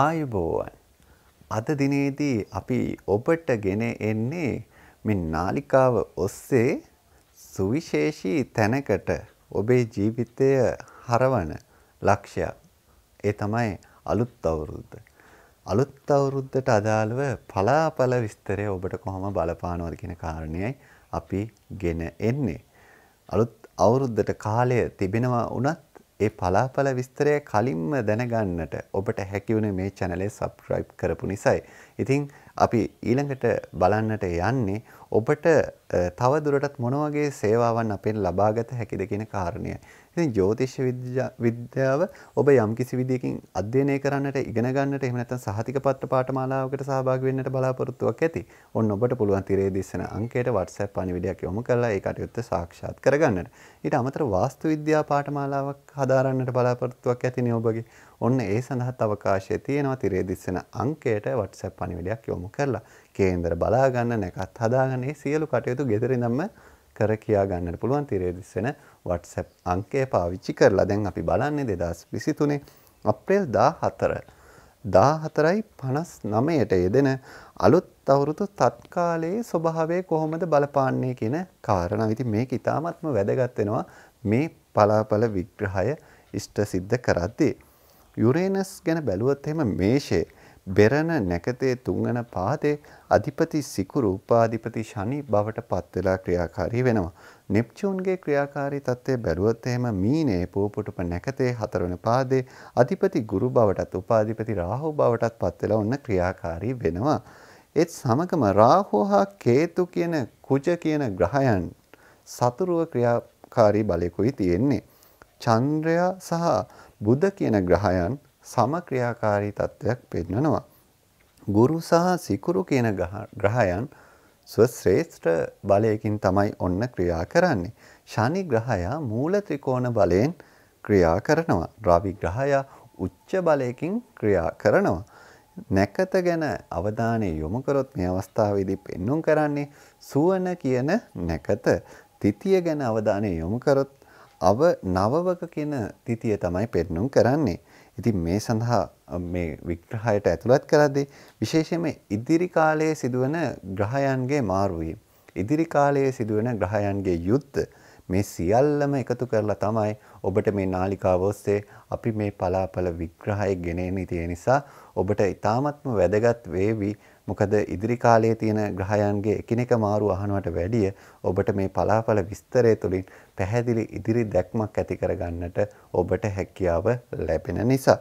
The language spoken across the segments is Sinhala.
ආයුබෝවන් අද දිනේදී අපි ඔබට ගෙන එන්නේ මේ නාලිකාව ඔස්සේ සුවිශේෂී තැනකට ඔබේ ජීවිතය හරවන ලක්ෂයක් ඒ තමයි අලුත් අවුරුද්ද අලුත් අවුරුද්දට අදාළව පලාපල විස්තරය ඔබට කොහොම බලපානවද කියන කාරණයයි අපි ගෙන එන්නේ අලුත් අවුරුද්දට කාලය තිබෙනවා වුණත් ඒ පලාපල විස්තරය කලින්ම දැනගන්නට ඔබට හැකිවුණේ මේ channel එක subscribe කරපු නිසායි. ඉතින් අපි ඊළඟට බලන්නට යන්නේ ඔබට තවදුරටත් මොනවගේ සේවාවන් අපෙන් ලබාගත හැකිද කියන කාරණය. ඉතින් ජෝතිෂ විද්‍යාව ඔබ යම්කිසි විදියකින් අධ්‍යයනය කරන්නට ඉගෙන ගන්නට එහෙම නැත්නම් සහතික පත්‍ර පාඨමාලාවකට සහභාගී වෙන්නට බලාපොරොත්තුවක් ඇති. ඔන්න ඔබට පුළුවන් තිරේ දිස්සන අංකයට WhatsApp පණිවිඩයක් යොමු කරලා ඒ කටයුත්ත සාක්ෂාත් කරගන්නට. ඊට අමතරව වාස්තු විද්‍යා පාඨමාලාවක් හදාරන්නට බලාපොරොත්තුවක් ඇතිනේ ඔබගේ. ඔන්න ඒ සඳහත් අවකාශය තියෙනවා තිරේ දිස්සෙන අංකයට WhatsApp පණිවිඩයක් යොමු කරලා කේන්දර බලා ගන්න නැකත් හදාගන්න මේ සියලු කටයුතු ගෙදර ඉඳන්ම කර කියා ගන්නට පුළුවන් තිරේ දිස්සෙන WhatsApp අංකය පාවිච්චි කරලා දැන් අපි බලන්නේ 2023 අප්‍රේල් 14 14.59ට යෙදෙන අලුත් අවුරුදු තත්කාලයේ ස්වභාවය කොහොමද බලපාන්නේ කියන කාරණාව. ඉතින් මේක ඊටාත්ම වැදගත් වෙනවා මේ පලාපල විග්‍රහය ඉෂ්ට සිද්ධ කරද්දී. යුරේනස් ගැන බැලුවොත් එහෙම මේෂේ බෙරණ නැකතේ තුන්වන පාදේ අධිපති සිකුරු උපාධිපති ශනි බවට පත් වෙලා ක්‍රියාකාරී වෙනවා. නෙප්චූන්ගේ ක්‍රියාකාරී තත්ත්වය බැලුවොත් එහෙම මීනේ පෝපොටුප නැකතේ හතරවන පාදේ අධිපති ගුරු බවටත් උපාධිපති රාහු බවටත් පත් වෙලා ඔන්න ක්‍රියාකාරී වෙනවා. ඒත් සමගම රාහු හා කේතු කියන කුජ කියන ග්‍රහයන් සතුරුව ක්‍රියාකාරී බලයකුයි තියෙන්නේ. චන්ද්‍රයා සහ බුධ කියන ග්‍රහයන් සමක්‍රියාකාරී තත්ත්වයක් පෙන්වනවා. ගුරු සහ සිකුරු කියන ග්‍රහයන් ස්වශ්‍රේෂ්ඨ බලයකින් තමයි ඔන්න ක්‍රියා කරන්නේ. ශනි ග්‍රහයා මූල ත්‍රිකෝණ බලයෙන් ක්‍රියා කරනවා. රවි ග්‍රහයා උච්ච බලයකින් ක්‍රියා කරනවා. නැකත ගැන අවධානය යොමු කරොත් මේ අවස්ථාවේදී පෙන්눔 කරන්නේ සුවන කියන නැකත. තිතිය ගැන අවධානය යොමු කරොත් අව නවවක කියන තිතිය තමයි පෙන්නුම් කරන්නේ. ඉතින් මේ සඳහා මේ විග්‍රහයට ඇතුළත් කරද්දී විශේෂයෙන්ම ඉදිරි කාලයේ සිදුවන ග්‍රහයන්ගේ මාරුවීම, ඉදිරි කාලයේ සිදුවන ග්‍රහයන්ගේ යුද්ධ මේ සියල්ලම එකතු කරලා තමයි ඔබට මේ නාලිකාව ඔස්සේ අපි මේ පලාපල විග්‍රහය ගෙනෙන්නේ තියෙන නිසා ඔබට ඊ타මත්ම වැදගත් වේවි මොකද ඉදිරි කාලයේ තියෙන ග්‍රහයන්ගේ එකිනෙක මාරු අහනවට වැඩිය ඔබට මේ පලාපල විස්තරය තුළින් පැහැදිලි ඉදිරි දැක්මක් ඇති කරගන්නට ඔබට හැකියාව ලැබෙන නිසා.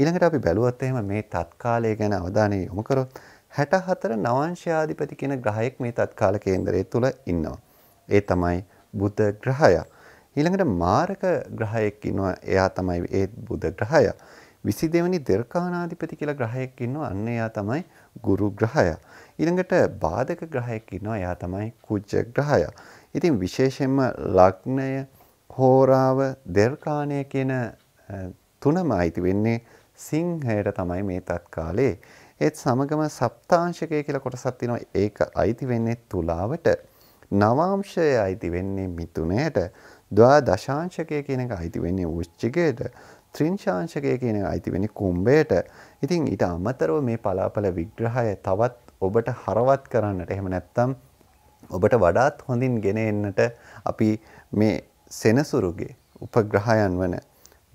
ඊළඟට අපි බැලුවොත් එහෙම මේ තත්කාලය ගැන අවධානය යොමු කරොත් 64 නවංශාධිපති කියන ග්‍රහයෙක් මේ තත්කාල කේන්දරය තුළ ඉන්නවා. ඒ තමයි බුධ ග්‍රහයා. ඊළඟට මාරක ග්‍රහයෙක් ඉන්නවා. එයා තමයි ඒ බුධ ග්‍රහයා. 22වෙනි දෙර්කානාධිපති කියලා ග්‍රහයෙක් ඉන්නවා. අන්න එයා තමයි ගුරු ග්‍රහයා. ඊළඟට බාධක ග්‍රහයෙක් ඉන්නවා. එයා තමයි කුජ ග්‍රහයා. ඉතින් විශේෂයෙන්ම ලග්නය, හෝරාව, දෙර්කාණය කියන තුනම අයිති වෙන්නේ සිංහයට තමයි මේ තත්කාලේ. ඒත් සමගම සප්තාංශකය කියලා කොටසක් තියෙනවා. ඒක අයිති වෙන්නේ තුලාවට. නවාංශය අයිති වෙන්නේ මිතුනයට. ද්වා දශාංශකය කියන එක අයිති වෙන්නේ වෘශ්චිකයට. ත්‍රිංශාංශකය කියන අයිති වෙන්නේ කුම්භයට. ඉතින් ඊට අමතරව මේ පලාපල විග්‍රහය තවත් ඔබට හරවත් කරන්නට එහෙම නැත්නම් ඔබට වඩාත් හොඳින් ගෙන එන්නට අපි මේ සෙනසුරුගේ උපග්‍රහයන් වන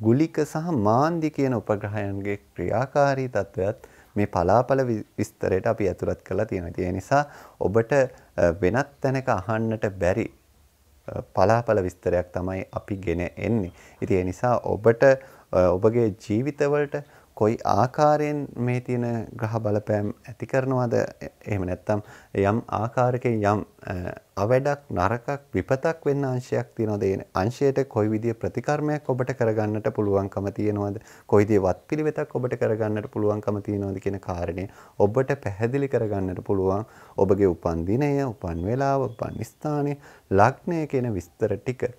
ගුලික සහ මාන්දි කියන උපග්‍රහයන්ගේ ක්‍රියාකාරී තත්ත්වයත් මේ පලාපල විස්තරයට අපි ඇතුළත් කරලා තියෙනවා. ඒ නිසා ඔබට වෙනත් තැනක අහන්නට බැරි පලාපල විස්තරයක් තමයි අපි ගෙන එන්නේ. ඉතින් ඒ නිසා ඔබට ඔබගේ ජීවිතවලට කොයි ආකාරයෙන් මේ තියෙන ග්‍රහ බලපෑම් ඇති කරනවද එහෙම නැත්නම් යම් ආකාරයකින් යම් අවැඩක් නරකක් විපතක් වෙන්න අංශයක් තියෙනවද ඒ අංශයට කොයි විදිය ප්‍රතිකර්මයක් ඔබට කරගන්නට පුළුවන්කම තියෙනවද කොයි විදිය වත්පිළිවෙතක් ඔබට කරගන්නට පුළුවන්කම තියෙනවද කියන කාරණය ඔබට පැහැදිලි කරගන්නට පුළුවන් ඔබගේ උපන් දිනය උපන් වේලාව උපන් ස්ථානය ලග්නය කියන විස්තර ටික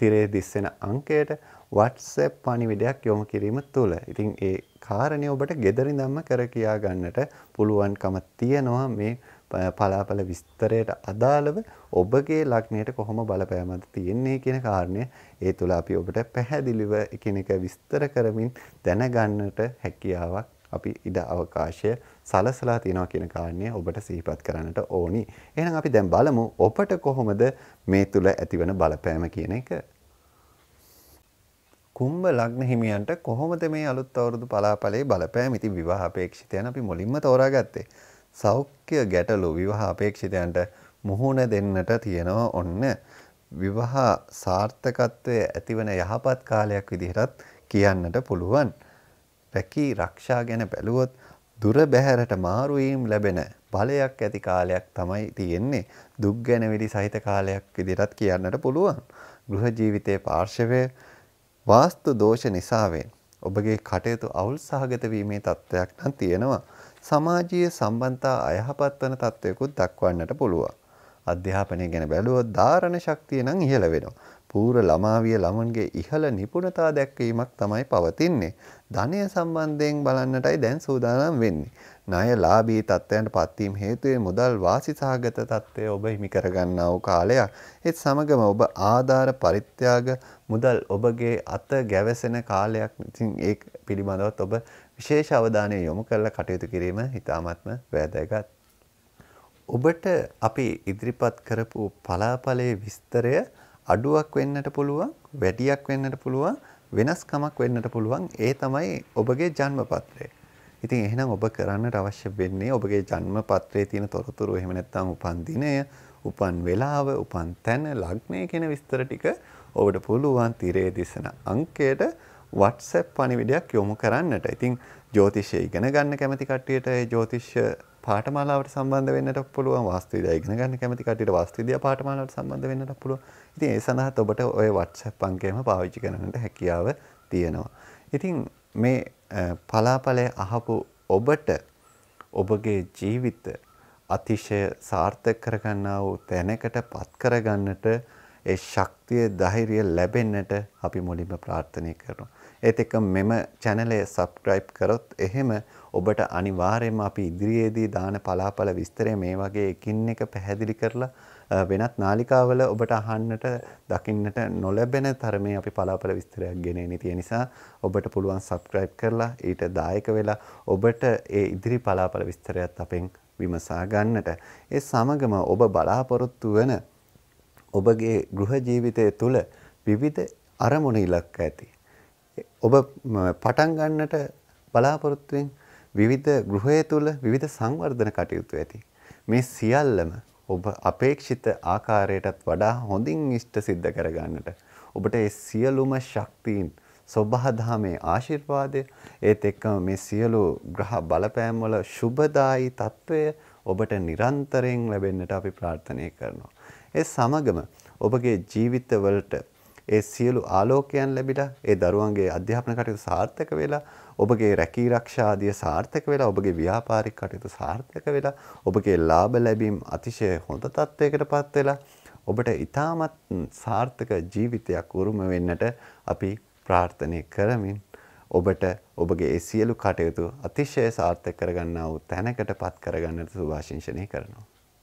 තිරේ දිස්සෙන අංකයට WhatsApp පණිවිඩයක් යොමු කිරීම තුළ. ඉතින් ඒ කාරණය ඔබට gederindamම කර කියා ගන්නට පුළුවන්කම තියනවා මේ පලාපල විස්තරයට අදාළව ඔබගේ ලග්නයට කොහොම බලපෑමක් තියෙන්නේ කියන කාරණය ඒ තුළ අපි ඔබට පැහැදිලිව එකිනෙක විස්තර කරමින් දැනගන්නට හැකියාවක් අපි ඉඩ අවකාශය සලසලා තියෙනවා කියන කාරණය ඔබට සිහිපත් කරන්නට ඕනි. එහෙනම් අපි දැන් බලමු ඔබට කොහොමද මේ තුල ඇතිවන බලපෑම කියන එක. කුම්භ ලග්න හිමියන්ට කොහොමද මේ අලුත් අවුරුදු පලාපලේ බලපෑම ඉති විවාහ අපේක්ෂිතයන් අපි මුලින්ම තෝරාගත්තේ. සෞඛ්‍ය ගැටලු විවාහ අපේක්ෂිතයන්ට මුහුණ දෙන්නට තියෙනවා ඔන්න විවාහ සාර්ථකත්වය ඇතිවන යහපත් කාලයක් විදිහටත් කියන්නට පුළුවන්. රැකී රක්ෂා ගැන බැලුවොත් දුර බැහැරට මාරු වීම ලැබෙන බලයක් ඇති කාලයක් තමයි තියෙන්නේ දුක් ගැන විදි සහිත කාලයක් විදිහට කියන්නට පුළුවන් ගෘහ ජීවිතයේ පාර්ශවය වාස්තු දෝෂ නිසාවෙන් ඔබගේ කටයුතු අවුල් සහගත වීමේ තත්ත්වයක් නම් තියෙනවා සමාජීය සම්බන්තා අයහපත් වන තත්ත්වයකුත් දක්වන්නට පුළුවන් අධ්‍යාපනය ගැන බැලුවොත් ධාරණ ශක්තිය නම් ඉහළ වෙනවා. පූර්ව ළමාවිය ළමුන්ගේ ඉහළ නිපුණතා දැක්වීමක් තමයි පවතින්නේ. ධනය සම්බන්ධයෙන් බලන්නටයි දැන් සූදානම් වෙන්නේ. ණය ලාභී තත්ත්වයන්ට පත්වීම හේතුවෙන් මුදල් වාසි සහගත තත්ත්වය ඔබ හිමි කරගන්නා වූ කාලයක්. ඒත් සමගම ඔබ ආධාර පරිත්‍යාග මුදල් ඔබගේ අත ගැවසෙන කාලයක්. ඉතින් ඒ පිළිබඳවත් ඔබ විශේෂ අවධානය යොමු කරලා කටයුතු කිරීම ඉතාමත්ම වැදගත්. ඔබට අපි ඉදිරිපත් කරපු පලාපලයේ විස්තරය අඩුවක් වෙන්නට පුළුවන් වැඩියක් වෙන්නට පුළුවන් වෙනස්කමක් වෙන්නට පුළුවන් ඒ තමයි ඔබගේ ජන්මපත්‍රය. ඉතින් එහෙනම් ඔබ කරන්නට අවශ්‍ය වෙන්නේ ඔබගේ ජන්මපත්‍රයේ තියෙන තොරතුරු එහෙම නැත්නම් උපන් දිනය, උපන් වේලාව, උපන් තැන, ලග්නය කියන විස්තර ටික ඔබට පුළුවන් තිරේ දිසන අංකයට WhatsApp පණිවිඩයක් යොමු කරන්නට. ඉතින් ජ්‍යොතිෂය ඉගෙන ගන්න කැමති කට්ටියට ඒ ජ්‍යොතිෂ පාටමාලාවට සම්බන්ධ වෙන්නට පුළුවන් වාස්තුවිද්‍යාව ඉගෙන ගන්න කැමති කට්ටියට වාස්තුවිද්‍යාව පාඨමාලාවට සම්බන්ධ වෙන්නට පුළුවන්. ඉතින් ඒ සඳහාත් ඔබට ওই WhatsApp අංකයම පාවිච්චි කරන්නට හැකියාව තියෙනවා. ඉතින් මේ පලාපලය අහපු ඔබට ඔබගේ ජීවිත අතිශය සාර්ථක කරගන්නා වූ තැනකට පත් කරගන්නට ඒ ශක්තිය ධෛර්යය ලැබෙන්නට අපි මුලින්ම ප්‍රාර්ථනා කරනවා. ඒත් එක්ක මෙම channel එක subscribe කරොත් එහෙම ඔබට අනිවාර්යයෙන්ම අපි ඉදිරියේදී දාන පලාපල විස්තරය මේ වගේ එකින් එක පැහැදිලි කරලා වෙනත් නාලිකාවල ඔබට අහන්නට දකින්නට නොලැබෙන තරමේ අපි පලාපල විස්තරයක් ගෙන එන තියෙන නිසා ඔබට පුළුවන් subscribe කරලා ඊට දායක වෙලා ඔබට ඒ ඉදිරි පලාපල විස්තරයත් අපෙන් විමසා ගන්නට ඒ සමගම ඔබ බලාපොරොත්තු වෙන ඔබගේ ගෘහ ජීවිතය තුළ විවිධ අරමුණු ඉලක්ක ඇති ඔබ පටන් ගන්නට බලාපොරොත්තුෙන් විවිධ ගෘහය තුළ විවිධ සංවර්ධන කටයුතු ඇති. මේ සියල්ලම ඔබ අපේක්ෂිත ආකාරයටත් වඩා හොඳින් ඉෂ්ට සිද්ධ කරගන්නට. ඔබට ඒ සියලුම ශක්තිීන් සොබහදාමේ ආශිර්වාදය ඒත් එක්කම මේ සියලු ග්‍රහ බලපෑම්වල ශුභදායි තත්ත්වය ඔබට නිරන්තරයෙන් ලැබෙන්නට අපි ප්‍රාර්ථනය කරනවා. ඒ සමගම ඔබගේ ජීවිතවලට ඒ සියලු ආලෝකයන් ලැබිලා ඒ දරුවන්ගේ අධ්‍යාපන කටයුතු සාර්ථක වෙලා ඔබගේ රැකී රක්ෂා ආදිය සාර්ථක වෙලා ඔබගේ ව්‍යාපාරික කටයුතු සාර්ථක වෙලා ඔබගේ ලාභ ලැබීම් අතිශය හොඳ තත්ත්වයකටපත් වෙලා ඔබට ඊටමත් සාර්ථක ජීවිතයක් උරුම වෙන්නට අපි ප්‍රාර්ථනය කරමින් ඔබට ඔබගේ ඒ සියලු කටයුතු අතිශය සාර්ථක කරගන්නා වූ තැනකටපත් කරගන්නට සුභාශිංසනය කරනවා